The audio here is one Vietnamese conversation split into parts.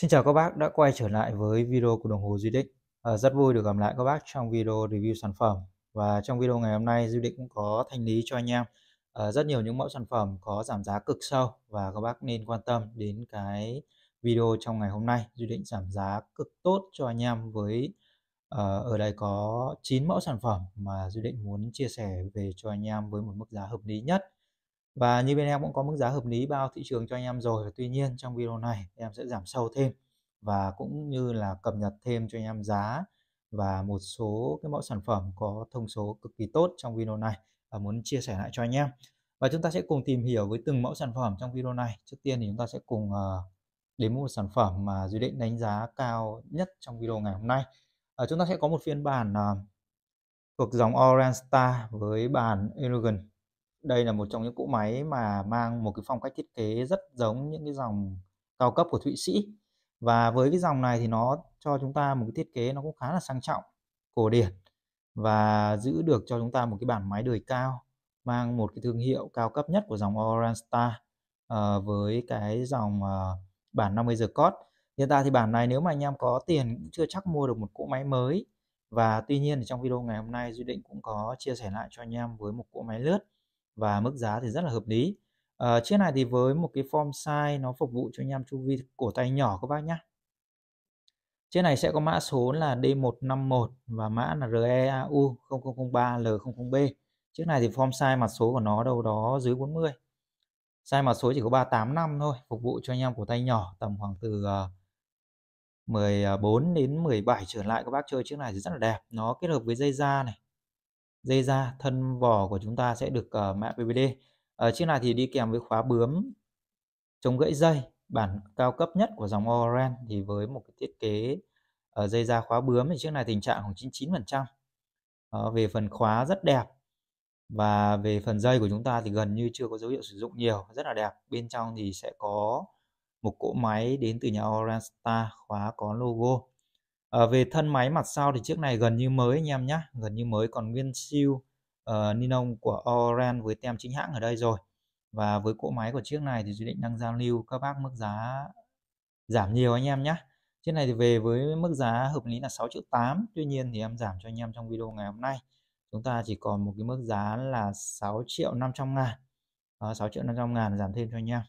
Xin chào các bác đã quay trở lại với video của đồng hồ Duy Định. À, rất vui được gặp lại các bác trong video review sản phẩm. Và trong video ngày hôm nay Duy Định cũng có thanh lý cho anh em à, rất nhiều những mẫu sản phẩm có giảm giá cực sâu và các bác nên quan tâm đến cái video trong ngày hôm nay. Duy Định giảm giá cực tốt cho anh em với à, ở đây có 9 mẫu sản phẩm mà Duy Định muốn chia sẻ về cho anh em với một mức giá hợp lý nhất và như bên em cũng có mức giá hợp lý bao thị trường cho anh em rồi tuy nhiên trong video này em sẽ giảm sâu thêm và cũng như là cập nhật thêm cho anh em giá và một số cái mẫu sản phẩm có thông số cực kỳ tốt trong video này và muốn chia sẻ lại cho anh em và chúng ta sẽ cùng tìm hiểu với từng mẫu sản phẩm trong video này trước tiên thì chúng ta sẽ cùng ờ, đến một sản phẩm mà dự Định đánh giá cao nhất trong video ngày hôm nay à, chúng ta sẽ có một phiên bản ờ, thuộc dòng Orange Star với bản Elegant đây là một trong những cỗ máy mà mang một cái phong cách thiết kế rất giống những cái dòng cao cấp của Thụy Sĩ và với cái dòng này thì nó cho chúng ta một cái thiết kế nó cũng khá là sang trọng cổ điển và giữ được cho chúng ta một cái bản máy đời cao mang một cái thương hiệu cao cấp nhất của dòng Orange Star uh, với cái dòng uh, bản 50 giờ cót hiện tại thì bản này nếu mà anh em có tiền cũng chưa chắc mua được một cỗ máy mới và tuy nhiên thì trong video ngày hôm nay Duy Định cũng có chia sẻ lại cho anh em với một cỗ máy lướt và mức giá thì rất là hợp lý à, chiếc này thì với một cái form size nó phục vụ cho anh em chu vi cổ tay nhỏ các bác nhá. Chiếc này sẽ có mã số là D151 và mã là REAU 0003L00B. Chiếc này thì form size mặt số của nó đâu đó dưới 40. Size mặt số chỉ có 385 thôi, phục vụ cho anh em cổ tay nhỏ tầm khoảng từ 14 ờ, ờ, đến 17 trở lại các bác chơi chiếc này thì rất là đẹp. Nó kết hợp với dây da này, dây da thân vỏ của chúng ta sẽ được uh, mã BBD ở chiếc này thì đi kèm với khóa bướm chống gãy dây bản cao cấp nhất của dòng Oren thì với một cái thiết kế ở ờ, uh, dây da khóa bướm thì chiếc này tình trạng khoảng 99% uh, về phần khóa rất đẹp và về phần dây của chúng ta thì gần như chưa có dấu hiệu sử dụng nhiều rất là đẹp bên trong thì sẽ có một cỗ máy đến từ nhà Orange Star khóa có logo à, về thân máy mặt sau thì chiếc này gần như mới anh em nhé gần như mới còn nguyên siêu uh, ờ, Ninon của Oran với tem chính hãng ở đây rồi và với cỗ máy của chiếc này thì Duy Định đang giao lưu các bác mức giá giảm nhiều anh em nhé chiếc này thì về với mức giá hợp lý là 6 triệu 8 Tuy nhiên thì em giảm cho anh em trong video ngày hôm nay chúng ta chỉ còn một cái mức giá là 6 triệu 500 ngàn à, ờ, 6 triệu 500 ngàn giảm thêm cho anh em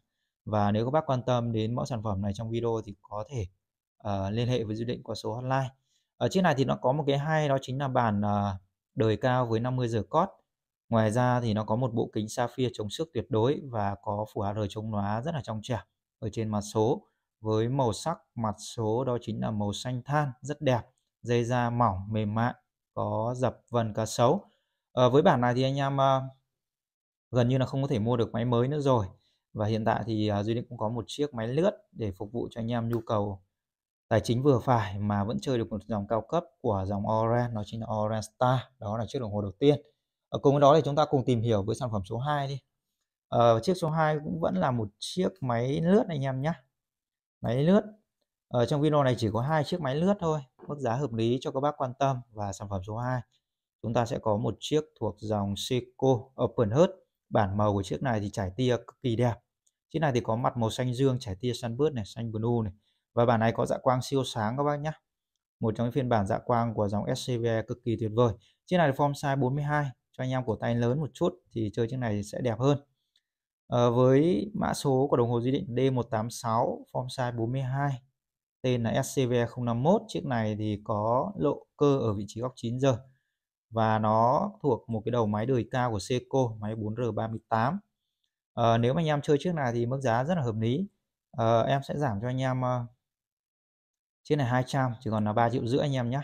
và nếu các bác quan tâm đến mẫu sản phẩm này trong video thì có thể Ờ, liên hệ với dự Định qua số hotline ở chiếc này thì nó có một cái hay đó chính là bản uh, ờ, đời cao với 50 giờ cót ngoài ra thì nó có một bộ kính sapphire chống xước tuyệt đối và có phủ AR chống lóa rất là trong trẻo ở trên mặt số với màu sắc mặt số đó chính là màu xanh than rất đẹp dây da mỏng mềm mại có dập vân cá sấu à, ờ, với bản này thì anh em à, gần như là không có thể mua được máy mới nữa rồi và hiện tại thì à, duy định cũng có một chiếc máy lướt để phục vụ cho anh em nhu cầu tài chính vừa phải mà vẫn chơi được một dòng cao cấp của dòng Orange nó chính là Orange Star đó là chiếc đồng hồ đầu tiên ở cùng với đó thì chúng ta cùng tìm hiểu với sản phẩm số 2 đi ờ, chiếc số 2 cũng vẫn là một chiếc máy lướt anh em nhé máy lướt ở ờ, trong video này chỉ có hai chiếc máy lướt thôi mức giá hợp lý cho các bác quan tâm và sản phẩm số 2 chúng ta sẽ có một chiếc thuộc dòng Seiko Open Heart bản màu của chiếc này thì trải tia cực kỳ đẹp chiếc này thì có mặt màu xanh dương trải tia sunburst này xanh blue này và bản này có dạ quang siêu sáng các bác nhé một trong những phiên bản dạ quang của dòng SCVE cực kỳ tuyệt vời chiếc này là form size 42 cho anh em cổ tay lớn một chút thì chơi chiếc này sẽ đẹp hơn à, với mã số của đồng hồ di định D186 form size 42 tên là SCVE 051 chiếc này thì có lộ cơ ở vị trí góc 9 giờ và nó thuộc một cái đầu máy đời cao của Seiko máy 4R38 à, ờ, nếu mà anh em chơi chiếc này thì mức giá rất là hợp lý à, em sẽ giảm cho anh em chiếc này 200 chỉ còn là 3 triệu rưỡi anh em nhé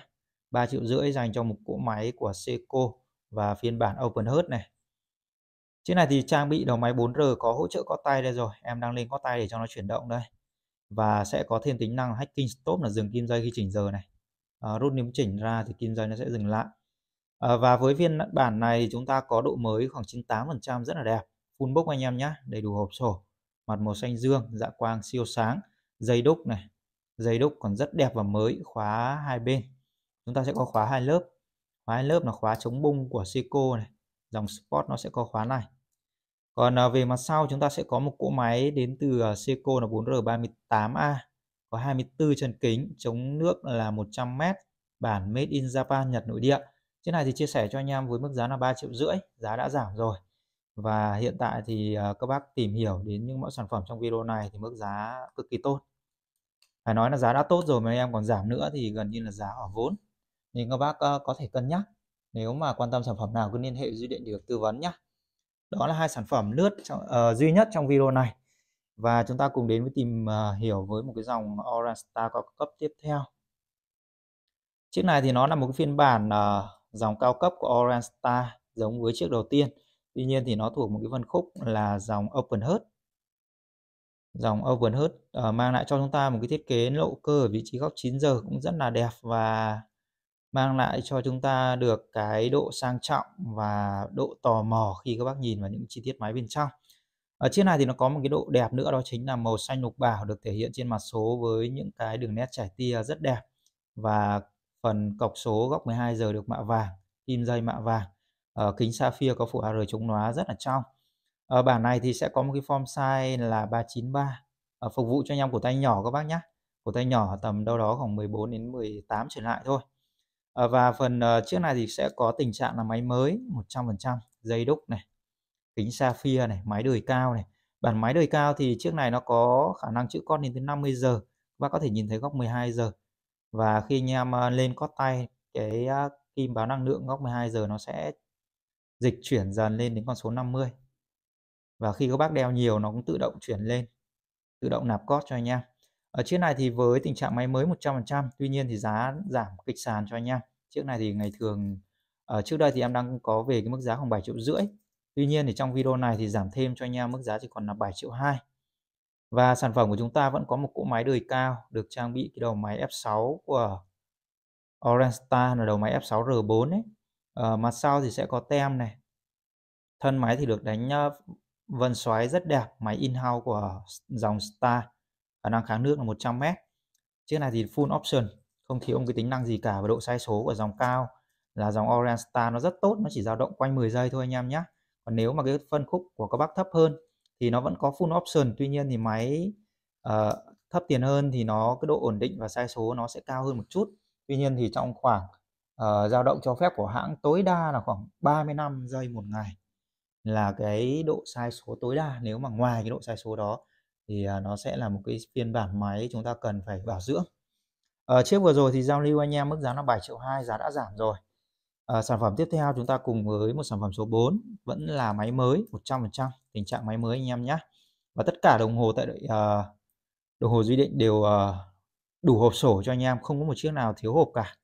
3 triệu rưỡi dành cho một cỗ máy của Seiko và phiên bản Open Heart này chiếc này thì trang bị đầu máy 4R có hỗ trợ có tay đây rồi em đang lên có tay để cho nó chuyển động đây và sẽ có thêm tính năng hacking stop là dừng kim dây khi chỉnh giờ này à, rút nếu chỉnh ra thì kim dây nó sẽ dừng lại à, và với phiên bản này chúng ta có độ mới khoảng 98% rất là đẹp full box anh em nhé đầy đủ hộp sổ mặt màu xanh dương dạ quang siêu sáng dây đúc này dây đúc còn rất đẹp và mới khóa hai bên chúng ta sẽ có khóa hai lớp khóa hai lớp là khóa chống bung của Seiko này dòng Sport nó sẽ có khóa này còn à, về mặt sau chúng ta sẽ có một cỗ máy đến từ à, Seiko là 4R38A có 24 chân kính chống nước là 100m bản made in Japan Nhật nội địa chiếc này thì chia sẻ cho anh em với mức giá là 3 triệu rưỡi giá đã giảm rồi và hiện tại thì à, các bác tìm hiểu đến những mẫu sản phẩm trong video này thì mức giá cực kỳ tốt phải nói là giá đã tốt rồi mà em còn giảm nữa thì gần như là giá ở vốn nên các bác ờ, có thể cân nhắc nếu mà quan tâm sản phẩm nào cứ liên hệ duy điện được tư vấn nhé đó là hai sản phẩm lướt trong, uh, duy nhất trong video này và chúng ta cùng đến với tìm uh, hiểu với một cái dòng Orange Star cao cấp tiếp theo chiếc này thì nó là một cái phiên bản uh, dòng cao cấp của Orange Star giống với chiếc đầu tiên tuy nhiên thì nó thuộc một cái phân khúc là dòng Open Heart dòng Ovenhut uh, ờ, mang lại cho chúng ta một cái thiết kế lộ cơ ở vị trí góc 9 giờ cũng rất là đẹp và mang lại cho chúng ta được cái độ sang trọng và độ tò mò khi các bác nhìn vào những chi tiết máy bên trong. Ở trên này thì nó có một cái độ đẹp nữa đó chính là màu xanh lục bảo được thể hiện trên mặt số với những cái đường nét trải tia rất đẹp và phần cọc số góc 12 giờ được mạ vàng, kim dây mạ vàng, ở ờ, kính sapphire có phủ AR chống lóa rất là trong ở ờ, bản này thì sẽ có một cái form size là 393 ở ờ, phục vụ cho anh em cổ tay nhỏ các bác nhé cổ tay nhỏ tầm đâu đó khoảng 14 đến 18 trở lại thôi à, và phần uh, trước này thì sẽ có tình trạng là máy mới 100% dây đúc này kính sapphire này máy đời cao này bản máy đời cao thì chiếc này nó có khả năng chữ con đến tới 50 giờ và có thể nhìn thấy góc 12 giờ và khi anh em lên cót tay cái kim báo năng lượng góc 12 giờ nó sẽ dịch chuyển dần lên đến con số 50 và khi các bác đeo nhiều nó cũng tự động chuyển lên tự động nạp cót cho anh em ở chiếc này thì với tình trạng máy mới 100% tuy nhiên thì giá giảm kịch sàn cho anh em chiếc này thì ngày thường ở ờ, trước đây thì em đang có về cái mức giá khoảng 7 triệu rưỡi tuy nhiên thì trong video này thì giảm thêm cho anh em mức giá chỉ còn là 7 triệu 2 và sản phẩm của chúng ta vẫn có một cỗ máy đời cao được trang bị cái đầu máy F6 của Orange Star là đầu máy F6R4 ấy. Ờ, mặt sau thì sẽ có tem này. Thân máy thì được đánh vân xoáy rất đẹp máy in house của dòng Star khả năng kháng nước là 100m chiếc này thì full option không thiếu một cái tính năng gì cả và độ sai số của dòng cao là dòng Orange Star nó rất tốt nó chỉ dao động quanh 10 giây thôi anh em nhé còn nếu mà cái phân khúc của các bác thấp hơn thì nó vẫn có full option tuy nhiên thì máy uh, thấp tiền hơn thì nó cái độ ổn định và sai số nó sẽ cao hơn một chút tuy nhiên thì trong khoảng uh, dao động cho phép của hãng tối đa là khoảng 35 giây một ngày là cái độ sai số tối đa nếu mà ngoài cái độ sai số đó thì à, nó sẽ là một cái phiên bản máy chúng ta cần phải bảo dưỡng ở ờ, chiếc vừa rồi thì giao lưu anh em mức giá là 7 triệu 2 giá đã giảm rồi à, sản phẩm tiếp theo chúng ta cùng với một sản phẩm số 4 vẫn là máy mới 100% tình trạng máy mới anh em nhé và tất cả đồng hồ tại uh, đồng hồ duy định đều uh, đủ hộp sổ cho anh em không có một chiếc nào thiếu hộp cả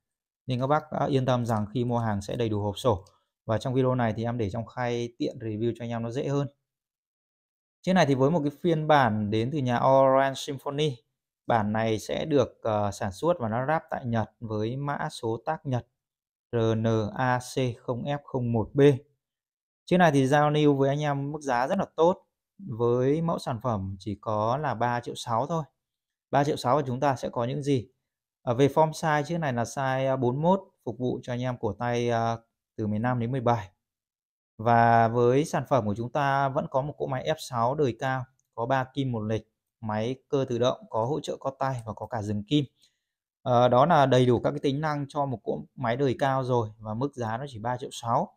nên các bác yên tâm rằng khi mua hàng sẽ đầy đủ hộp sổ và trong video này thì em để trong khay tiện review cho anh em nó dễ hơn chiếc này thì với một cái phiên bản đến từ nhà Orange Symphony bản này sẽ được uh, sản xuất và nó ráp tại Nhật với mã số tác Nhật RNAC0F01B chiếc này thì giao lưu với anh em mức giá rất là tốt với mẫu sản phẩm chỉ có là 3 triệu 6 thôi 3 triệu 6 và chúng ta sẽ có những gì à, về form size chiếc này là size 41 ờ, phục vụ cho anh em của tay uh, từ 15 đến 17 và với sản phẩm của chúng ta vẫn có một cỗ máy F6 đời cao có 3 kim một lịch máy cơ tự động có hỗ trợ có tay và có cả dừng kim à, đó là đầy đủ các cái tính năng cho một cỗ máy đời cao rồi và mức giá nó chỉ 3 triệu 6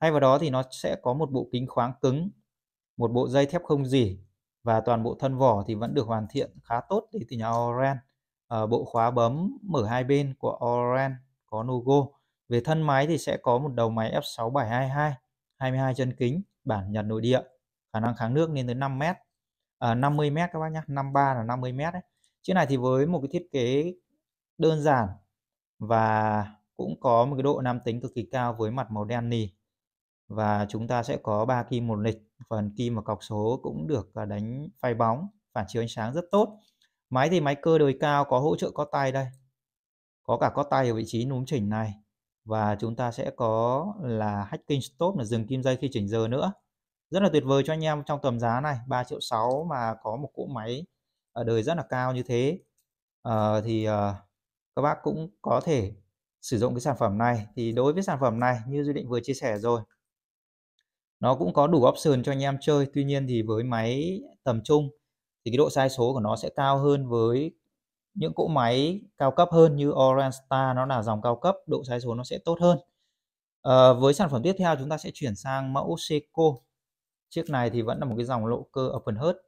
thay vào đó thì nó sẽ có một bộ kính khoáng cứng một bộ dây thép không dỉ và toàn bộ thân vỏ thì vẫn được hoàn thiện khá tốt đến từ nhà Oren à, bộ khóa bấm mở hai bên của Oren có logo về thân máy thì sẽ có một đầu máy F6722, 22 chân kính, bản Nhật nội địa, khả năng kháng nước lên tới 5 m, à, 50 m các bác nhá, 53 là 50 m đấy. Chiếc này thì với một cái thiết kế đơn giản và cũng có một cái độ nam tính cực kỳ cao với mặt màu đen nì và chúng ta sẽ có ba kim một lịch phần kim và cọc số cũng được à, đánh phay bóng phản chiếu ánh sáng rất tốt máy thì máy cơ đời cao có hỗ trợ có tay đây có cả có tay ở vị trí núm chỉnh này và chúng ta sẽ có là hacking stop là dừng kim dây khi chỉnh giờ nữa rất là tuyệt vời cho anh em trong tầm giá này 3 triệu 6 mà có một cỗ máy ở ờ, đời rất là cao như thế à, thì à, các bác cũng có thể sử dụng cái sản phẩm này thì đối với sản phẩm này như Duy Định vừa chia sẻ rồi nó cũng có đủ option cho anh em chơi tuy nhiên thì với máy tầm trung thì cái độ sai số của nó sẽ cao hơn với những cỗ máy cao cấp hơn như Orange Star nó là dòng cao cấp độ sai số nó sẽ tốt hơn à, với sản phẩm tiếp theo chúng ta sẽ chuyển sang mẫu Seiko chiếc này thì vẫn là một cái dòng lộ cơ open heart à,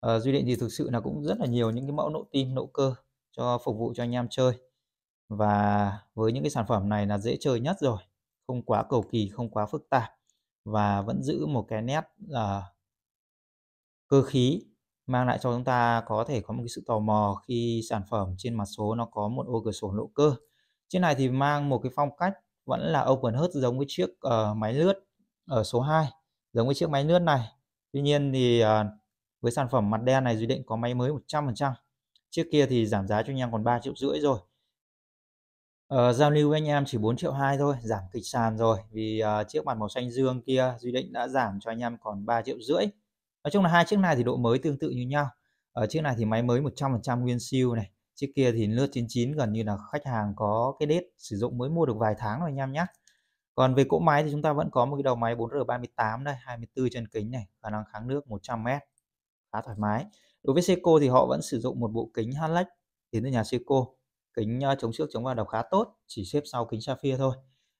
ờ, duy điện thì thực sự là cũng rất là nhiều những cái mẫu nộ tim nộ cơ cho phục vụ cho anh em chơi và với những cái sản phẩm này là dễ chơi nhất rồi không quá cầu kỳ không quá phức tạp và vẫn giữ một cái nét uh, cơ khí mang lại cho chúng ta có thể có một cái sự tò mò khi sản phẩm trên mặt số nó có một ô cửa sổ lộ cơ Trên này thì mang một cái phong cách vẫn là open hết giống với chiếc uh, máy lướt ở ờ, số 2 giống với chiếc máy lướt này tuy nhiên thì uh, với sản phẩm mặt đen này dự định có máy mới 100% chiếc kia thì giảm giá cho anh em còn 3 triệu rưỡi rồi Ờ, giao lưu với anh em chỉ 4 triệu 2 thôi giảm kịch sàn rồi vì uh, chiếc mặt màu xanh dương kia Duy Định đã giảm cho anh em còn 3 triệu rưỡi nói chung là hai chiếc này thì độ mới tương tự như nhau ở chiếc này thì máy mới 100% nguyên siêu này chiếc kia thì lướt 99 gần như là khách hàng có cái đết sử dụng mới mua được vài tháng rồi anh em nhé còn về cỗ máy thì chúng ta vẫn có một cái đầu máy 4R38 đây 24 chân kính này khả năng kháng nước 100m khá thoải mái đối với Seiko thì họ vẫn sử dụng một bộ kính Hanlex đến từ nhà Seiko kính ờ, chống trước chống va đập khá tốt chỉ xếp sau kính Sapphire thôi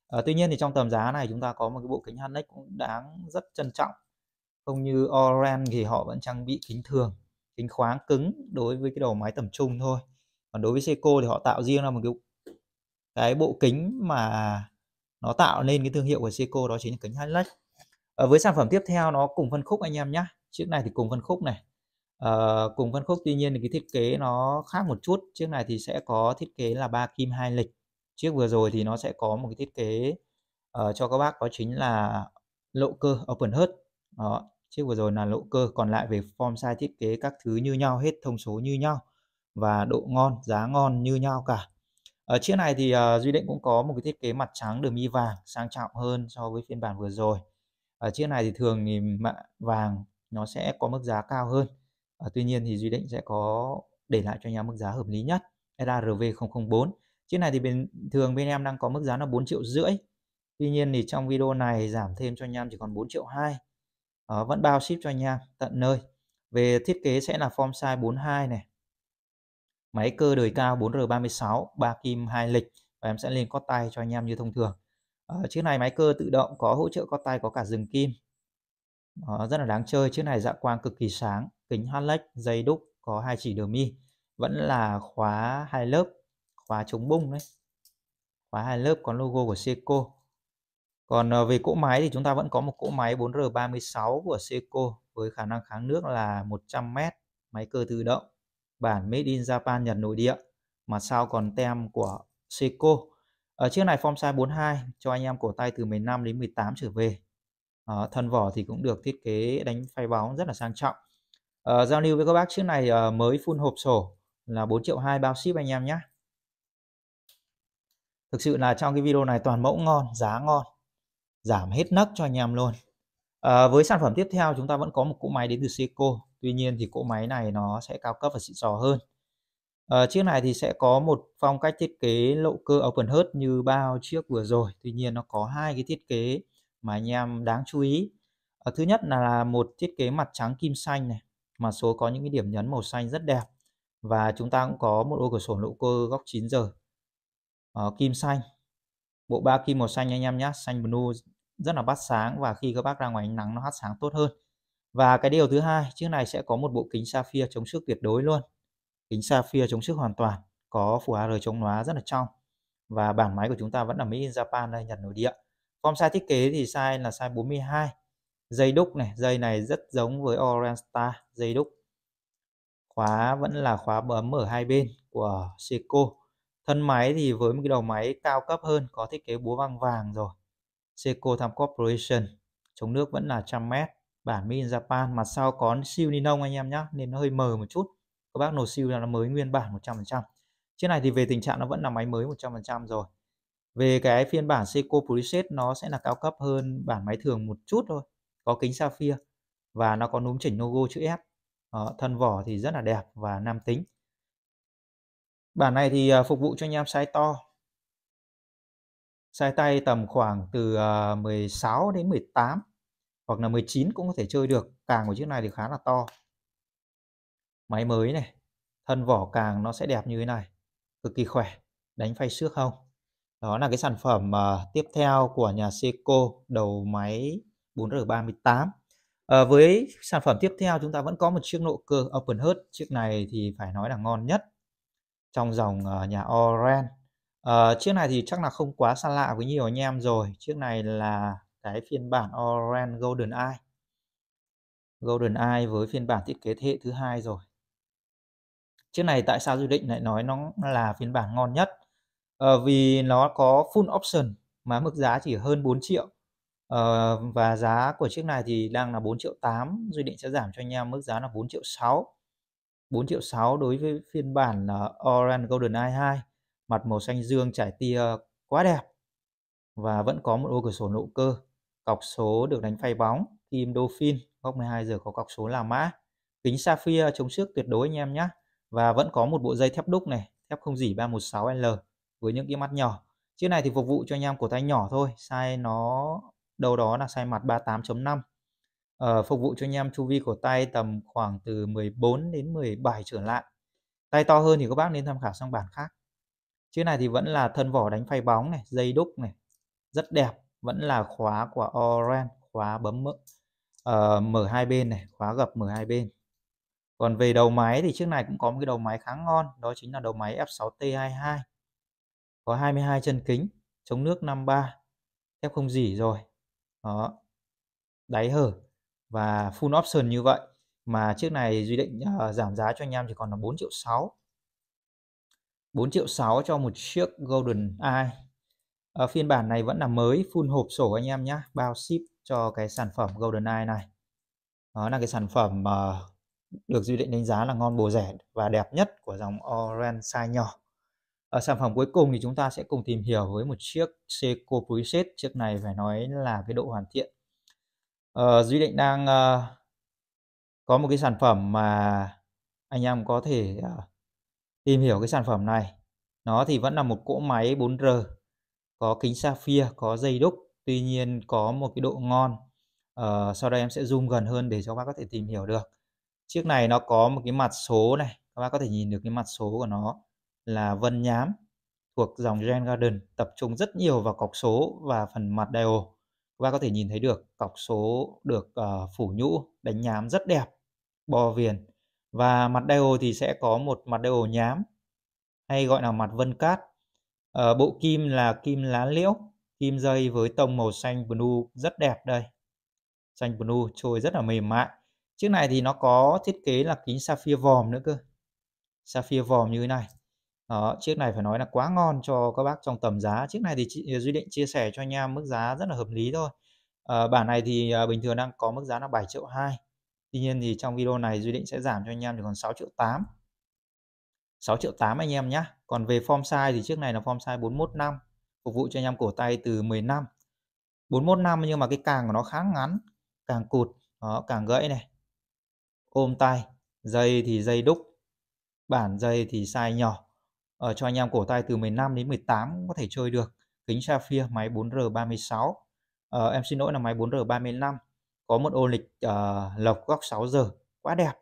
à, tuy nhiên thì trong tầm giá này chúng ta có một cái bộ kính Hanlex cũng đáng rất trân trọng không như Oran thì họ vẫn trang bị kính thường kính khoáng cứng đối với cái đầu máy tầm trung thôi còn đối với Seiko thì họ tạo riêng ra một cái cái bộ kính mà nó tạo nên cái thương hiệu của Seiko đó chính là kính Hilex à, ờ, với sản phẩm tiếp theo nó cùng phân khúc anh em nhé chiếc này thì cùng phân khúc này à, cùng phân khúc tuy nhiên thì cái thiết kế nó khác một chút chiếc này thì sẽ có thiết kế là ba kim hai lịch chiếc vừa rồi thì nó sẽ có một cái thiết kế uh, cho các bác đó chính là lộ cơ open heart đó chiếc vừa rồi là lỗ cơ còn lại về form size thiết kế các thứ như nhau hết thông số như nhau và độ ngon giá ngon như nhau cả ở ờ, chiếc này thì uh, duy định cũng có một cái thiết kế mặt trắng đường mi vàng sang trọng hơn so với phiên bản vừa rồi ở ờ, chiếc này thì thường thì mạ vàng nó sẽ có mức giá cao hơn uh, tuy nhiên thì duy định sẽ có để lại cho nhau mức giá hợp lý nhất SRV 004 chiếc này thì bình thường bên em đang có mức giá là 4 triệu rưỡi Tuy nhiên thì trong video này giảm thêm cho anh em chỉ còn 4 triệu 2 đó, ờ, vẫn bao ship cho anh em tận nơi. Về thiết kế sẽ là form size 42 này. Máy cơ đời cao 4R36, 3 kim 2 lịch và em sẽ lên có tay cho anh em như thông thường. Ở ờ, chiếc này máy cơ tự động có hỗ trợ có tay có cả rừng kim. Đó, ờ, rất là đáng chơi, chiếc này dạ quang cực kỳ sáng, kính Halex, dây đúc có hai chỉ đường mi, vẫn là khóa hai lớp, khóa chống bung đấy. Khóa hai lớp có logo của Seiko còn ờ, về cỗ máy thì chúng ta vẫn có một cỗ máy 4R36 của Seiko với khả năng kháng nước là 100m, máy cơ tự động, bản made in Japan Nhật nội địa, mà sau còn tem của Seiko. Ở ờ, chiếc này form size 42 cho anh em cổ tay từ 15 đến 18 trở về. À, thân vỏ thì cũng được thiết kế đánh phay bóng rất là sang trọng. À, giao lưu với các bác chiếc này à, mới full hộp sổ là 4 triệu 2 bao ship anh em nhé. Thực sự là trong cái video này toàn mẫu ngon, giá ngon giảm hết nấc cho anh em luôn à, với sản phẩm tiếp theo chúng ta vẫn có một cỗ máy đến từ Seiko tuy nhiên thì cỗ máy này nó sẽ cao cấp và xịn sò hơn à, chiếc này thì sẽ có một phong cách thiết kế lộ cơ open heart như bao chiếc vừa rồi tuy nhiên nó có hai cái thiết kế mà anh em đáng chú ý à, thứ nhất là một thiết kế mặt trắng kim xanh này mà số có những cái điểm nhấn màu xanh rất đẹp và chúng ta cũng có một ô cửa sổ lộ cơ góc 9 giờ à, kim xanh bộ ba kim màu xanh anh em nhé xanh blue rất là bắt sáng và khi các bác ra ngoài ánh nắng nó hát sáng tốt hơn và cái điều thứ hai chiếc này sẽ có một bộ kính sapphire chống sức tuyệt đối luôn kính sapphire chống sức hoàn toàn có phủ AR chống lóa rất là trong và bảng máy của chúng ta vẫn là Mỹ in Japan đây Nhật nội địa form size thiết kế thì size là size 42 dây đúc này dây này rất giống với Orange Star dây đúc khóa vẫn là khóa bấm ở hai bên của Seiko thân máy thì với một cái đầu máy cao cấp hơn có thiết kế búa văng vàng rồi Seiko Time Corporation chống nước vẫn là 100m bản Min Japan mà sau có siêu ni lông anh em nhé nên nó hơi mờ một chút các bác nổ siêu là nó mới nguyên bản 100% chiếc này thì về tình trạng nó vẫn là máy mới 100% rồi về cái phiên bản Seiko Preset nó sẽ là cao cấp hơn bản máy thường một chút thôi có kính sapphire và nó có núm chỉnh logo chữ S Đó, thân vỏ thì rất là đẹp và nam tính bản này thì à, phục vụ cho anh em size to sai tay tầm khoảng từ 16 ờ, đến 18 hoặc là 19 cũng có thể chơi được càng của chiếc này thì khá là to máy mới này thân vỏ càng nó sẽ đẹp như thế này cực kỳ khỏe đánh phay xước không đó là cái sản phẩm uh, tiếp theo của nhà Seiko đầu máy 4R38 à, ờ, với sản phẩm tiếp theo chúng ta vẫn có một chiếc nộ cơ open heart chiếc này thì phải nói là ngon nhất trong dòng uh, nhà Oren à, chiếc này thì chắc là không quá xa lạ với nhiều anh em rồi chiếc này là cái phiên bản Orange Golden Eye Golden Eye với phiên bản thiết kế thế hệ thứ hai rồi chiếc này tại sao du định lại nói nó là phiên bản ngon nhất à, vì nó có full option mà mức giá chỉ hơn 4 triệu à, và giá của chiếc này thì đang là 4 triệu 8 Duy định sẽ giảm cho anh em mức giá là 4 triệu 6 4 triệu 6 đối với phiên bản uh, Orange Golden Eye 2 mặt màu xanh dương trải tia quá đẹp và vẫn có một ô cửa sổ nụ cơ cọc số được đánh phay bóng kim đô phin góc 12 giờ có cọc số là mã kính sapphire chống trước tuyệt đối anh em nhé và vẫn có một bộ dây thép đúc này thép không dỉ 316L với những cái mắt nhỏ chiếc này thì phục vụ cho anh em cổ tay nhỏ thôi size nó đâu đó là size mặt 38.5 ờ, phục vụ cho anh em chu vi cổ tay tầm khoảng từ 14 đến 17 trở lại tay to hơn thì các bác nên tham khảo sang bản khác chiếc này thì vẫn là thân vỏ đánh phay bóng này dây đúc này rất đẹp vẫn là khóa của Oran khóa bấm mở uh, ờ, mở hai bên này khóa gập mở hai bên còn về đầu máy thì chiếc này cũng có một cái đầu máy khá ngon đó chính là đầu máy F6T22 có 22 chân kính chống nước 53 thép không dỉ rồi đó đáy hở và full option như vậy mà chiếc này duy định uh, giảm giá cho anh em chỉ còn là 4 triệu 6 4 triệu 6 cho một chiếc Golden Eye à, phiên bản này vẫn là mới full hộp sổ anh em nhé bao ship cho cái sản phẩm Golden Eye này đó là cái sản phẩm mà ờ, được dư định đánh giá là ngon bổ rẻ và đẹp nhất của dòng Orange size nhỏ ở ờ, sản phẩm cuối cùng thì chúng ta sẽ cùng tìm hiểu với một chiếc Seiko Preset chiếc này phải nói là cái độ hoàn thiện ờ, Duy Định đang uh, có một cái sản phẩm mà anh em có thể uh, tìm hiểu cái sản phẩm này nó thì vẫn là một cỗ máy 4R có kính sapphire có dây đúc tuy nhiên có một cái độ ngon ờ, sau đây em sẽ zoom gần hơn để cho các bác có thể tìm hiểu được chiếc này nó có một cái mặt số này các bác có thể nhìn được cái mặt số của nó là vân nhám thuộc dòng Gen Garden tập trung rất nhiều vào cọc số và phần mặt dial các bác có thể nhìn thấy được cọc số được uh, phủ nhũ đánh nhám rất đẹp bo viền và mặt đeo thì sẽ có một mặt đeo nhám hay gọi là mặt vân cát ở ờ, bộ kim là kim lá liễu kim dây với tông màu xanh blue rất đẹp đây xanh blue trôi rất là mềm mại chiếc này thì nó có thiết kế là kính sapphire vòm nữa cơ sapphire vòm như thế này đó, chiếc này phải nói là quá ngon cho các bác trong tầm giá chiếc này thì ờ, duy định chia sẻ cho anh em mức giá rất là hợp lý thôi à, bản này thì bình thường đang có mức giá là 7 triệu 2 Tuy nhiên thì trong video này Duy định sẽ giảm cho anh em chỉ còn 6 triệu 8 6 triệu 8 anh em nhé Còn về form size thì chiếc này là form size 415 năm Phục vụ cho anh em cổ tay từ 10 năm 41 năm nhưng mà cái càng của nó khá ngắn Càng cụt, đó, càng gãy này Ôm tay Dây thì dây đúc Bản dây thì size nhỏ ở ờ, cho anh em cổ tay từ 15 đến 18 cũng có thể chơi được kính Sapphire máy 4R36 ờ, em xin lỗi là máy 4R35 có một ô lịch uh, lọc góc 6 giờ quá đẹp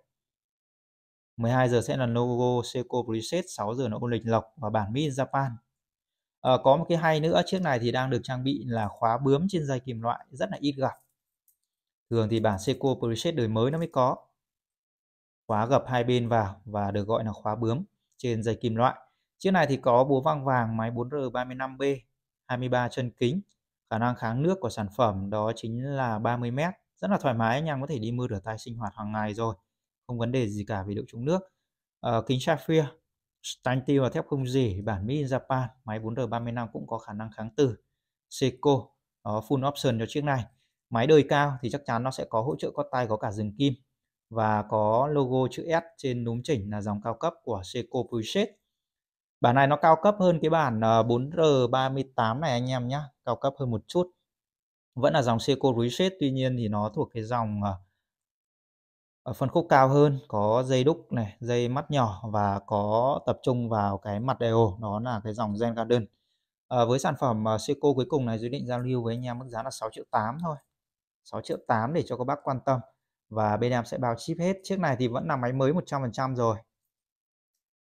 12 giờ sẽ là logo Seiko preset 6 giờ là ô lịch lọc và bản made Japan à, có một cái hay nữa chiếc này thì đang được trang bị là khóa bướm trên dây kim loại rất là ít gặp thường thì bản Seiko preset đời mới nó mới có khóa gập hai bên vào và được gọi là khóa bướm trên dây kim loại chiếc này thì có búa văng vàng máy 4R 35B 23 chân kính khả năng kháng nước của sản phẩm đó chính là 30 mét rất là thoải mái anh em có thể đi mưa rửa tay sinh hoạt hàng ngày rồi không vấn đề gì cả vì độ chống nước à, kính sapphire stainless tiêu và thép không rỉ bản Mỹ Japan máy 4R 30 năm cũng có khả năng kháng từ. Seiko đó, full option cho chiếc này máy đời cao thì chắc chắn nó sẽ có hỗ trợ có tay có cả rừng kim và có logo chữ S trên núm chỉnh là dòng cao cấp của Seiko Puget bản này nó cao cấp hơn cái bản 4R38 ờ, này anh em nhé cao cấp hơn một chút vẫn là dòng Seiko Reset tuy nhiên thì nó thuộc cái dòng ở ờ, ờ, phân khúc cao hơn có dây đúc này dây mắt nhỏ và có tập trung vào cái mặt đeo đó là cái dòng Zen Garden à, với sản phẩm Seiko cuối cùng này dự định giao lưu với anh em mức giá là 6 triệu 8 thôi 6 triệu 8 để cho các bác quan tâm và bên em sẽ bao ship hết chiếc này thì vẫn là máy mới 100% rồi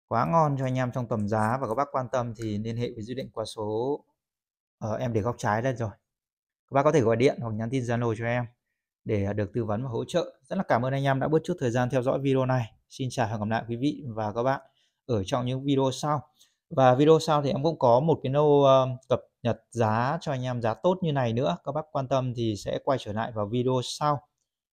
quá ngon cho anh em trong tầm giá và các bác quan tâm thì liên hệ với dự định qua số uh, em để góc trái lên rồi các bác có thể gọi điện hoặc nhắn tin Zalo cho em để à, được tư vấn và hỗ trợ. Rất là cảm ơn anh em đã bớt chút thời gian theo dõi video này. Xin chào và hẹn gặp lại quý vị và các bạn ở trong những video sau. Và video sau thì em cũng có một cái nâu ờ, cập nhật giá cho anh em giá tốt như này nữa. Các bác quan tâm thì sẽ quay trở lại vào video sau.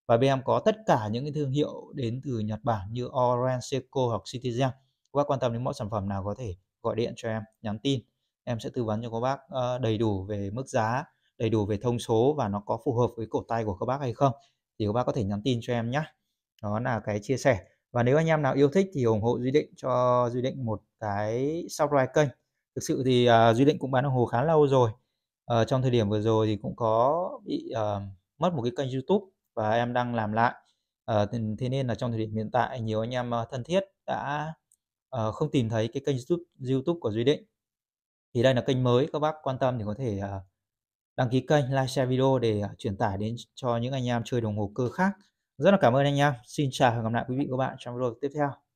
Và bên em có tất cả những cái thương hiệu đến từ Nhật Bản như Orange, Seiko hoặc Citizen. Các bác quan tâm đến mọi sản phẩm nào có thể gọi điện cho em, nhắn tin. Em sẽ tư vấn cho các bác ờ, đầy đủ về mức giá đầy đủ về thông số và nó có phù hợp với cổ tay của các bác hay không thì các bác có thể nhắn tin cho em nhé đó là cái chia sẻ và nếu anh em nào yêu thích thì ủng hộ duy định cho duy định một cái subscribe kênh thực sự thì uh, duy định cũng bán đồng hồ khá lâu rồi uh, trong thời điểm vừa rồi thì cũng có bị uh, mất một cái kênh youtube và em đang làm lại uh, thế nên là trong thời điểm hiện tại nhiều anh em uh, thân thiết đã uh, không tìm thấy cái kênh youtube youtube của duy định thì đây là kênh mới các bác quan tâm thì có thể uh, đăng ký kênh, like, share video để à, truyền tải đến cho những anh em chơi đồng hồ cơ khác. Rất là cảm ơn anh em. Xin chào và hẹn gặp lại quý vị và các bạn trong video tiếp theo.